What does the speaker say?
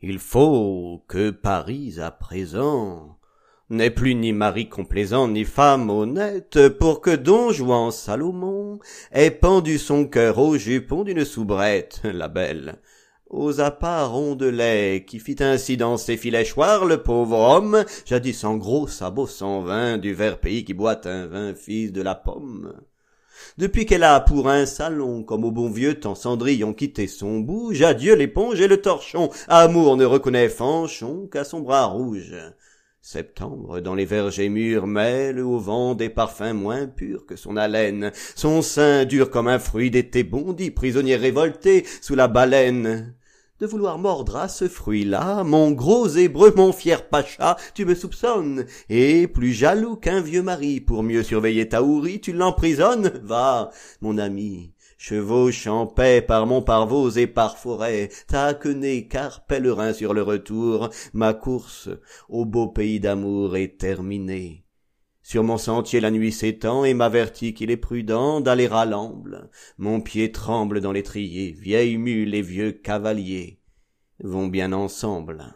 Il faut que Paris à présent n'ait plus ni mari complaisant ni femme honnête pour que Don Juan Salomon ait pendu son cœur au jupon d'une soubrette, la belle aux de rondelais qui fit ainsi dans ses filets le pauvre homme, jadis en gros sabots sans vin du vert pays qui boit un vin fils de la pomme. Depuis qu'elle a pour un salon, comme au bon vieux temps, Cendrillon quitté son bouge, adieu l'éponge et le torchon, amour ne reconnaît Fanchon qu'à son bras rouge. Septembre, dans les vergers mûrs, mêle au vent des parfums moins purs que son haleine. Son sein dur comme un fruit d'été bondi prisonnier révolté sous la baleine de vouloir mordre à ce fruit-là, mon gros hébreu, mon fier pacha, tu me soupçonnes, et plus jaloux qu'un vieux mari, pour mieux surveiller ta hourie, tu l'emprisonnes, va, mon ami, chevauche en paix par mon parvaux et par forêt, taquené car pèlerin sur le retour, ma course au beau pays d'amour est terminée. Sur mon sentier la nuit s'étend et m'avertit qu'il est prudent d'aller à l'amble. Mon pied tremble dans l'étrier, vieille mule et vieux cavalier vont bien ensemble.